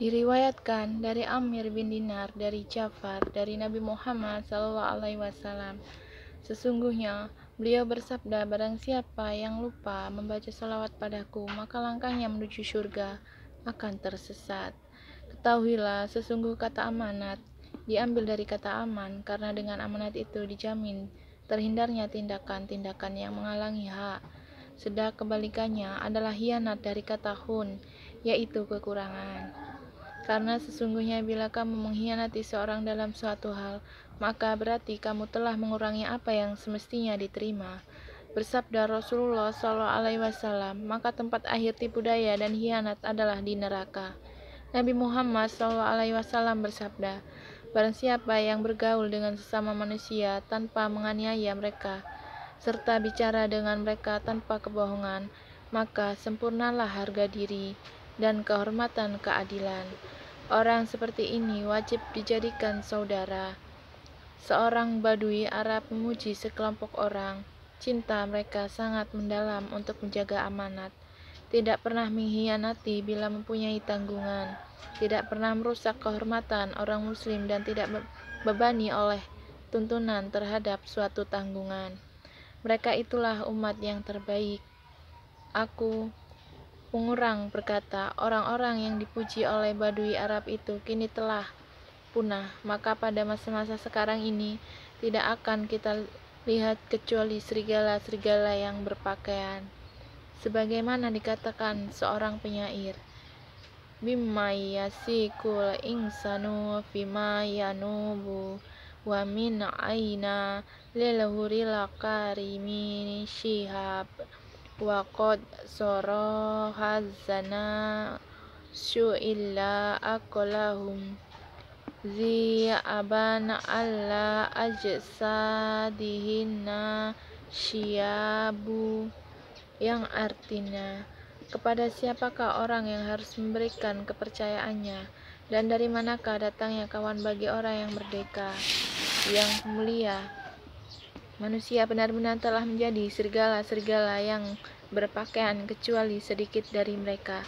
Diriwayatkan dari Amir bin Dinar, dari Ja'far, dari Nabi Muhammad alaihi wasallam. Sesungguhnya beliau bersabda, barang siapa yang lupa membaca salawat padaku, maka langkahnya menuju surga akan tersesat. Ketahuilah, sesungguh kata amanat diambil dari kata aman, karena dengan amanat itu dijamin terhindarnya tindakan-tindakan yang menghalangi hak. Sedang kebalikannya adalah hianat dari kata hun, yaitu kekurangan. Karena sesungguhnya bila kamu mengkhianati seorang dalam suatu hal, maka berarti kamu telah mengurangi apa yang semestinya diterima. Bersabda Rasulullah Shallallahu Alaihi Wasallam, maka tempat akhir tipu daya dan hianat adalah di neraka. Nabi Muhammad Shallallahu Alaihi Wasallam bersabda, Barang siapa yang bergaul dengan sesama manusia tanpa menganiaya mereka, serta bicara dengan mereka tanpa kebohongan, maka sempurnalah harga diri dan kehormatan keadilan. Orang seperti ini wajib dijadikan saudara. Seorang Badui Arab memuji sekelompok orang. Cinta mereka sangat mendalam untuk menjaga amanat. Tidak pernah mengkhianati bila mempunyai tanggungan. Tidak pernah merusak kehormatan orang muslim dan tidak bebani oleh tuntunan terhadap suatu tanggungan. Mereka itulah umat yang terbaik. Aku Pengurang berkata, orang-orang yang dipuji oleh Badui Arab itu kini telah punah, maka pada masa-masa sekarang ini tidak akan kita lihat kecuali serigala-serigala yang berpakaian. Sebagaimana dikatakan seorang penyair, Bima yasikul insanu fima yanubu wa min aina lil huril karimi shihab waqad soro hazana syu illa akolahum zi aban alla ajsadihinna syabu yang artinya kepada siapakah orang yang harus memberikan kepercayaannya dan dari manakah datangnya kawan bagi orang yang merdeka yang mulia Manusia benar-benar telah menjadi serigala-serigala yang berpakaian kecuali sedikit dari mereka.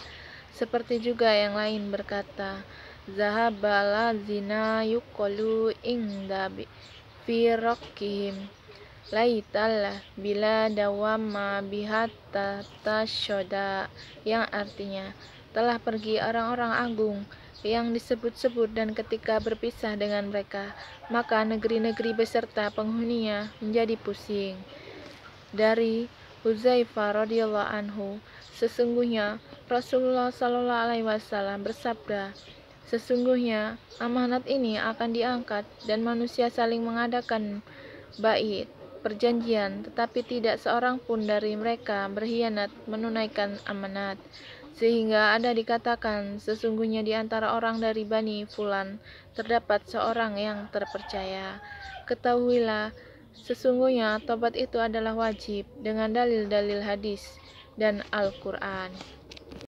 Seperti juga yang lain berkata, Zahabala zina yukolu ingda firokihim. Laitallah bila dawama bihata tashoda yang artinya telah pergi orang-orang agung yang disebut-sebut dan ketika berpisah dengan mereka, maka negeri-negeri beserta penghuninya menjadi pusing. Dari Huzaifah radhiyallahu anhu, sesungguhnya Rasulullah shallallahu alaihi wasallam bersabda, sesungguhnya amanat ini akan diangkat dan manusia saling mengadakan bait perjanjian, tetapi tidak seorang pun dari mereka berkhianat menunaikan amanat. Sehingga ada dikatakan, sesungguhnya di antara orang dari Bani Fulan terdapat seorang yang terpercaya. Ketahuilah, sesungguhnya tobat itu adalah wajib dengan dalil-dalil hadis dan Al-Quran.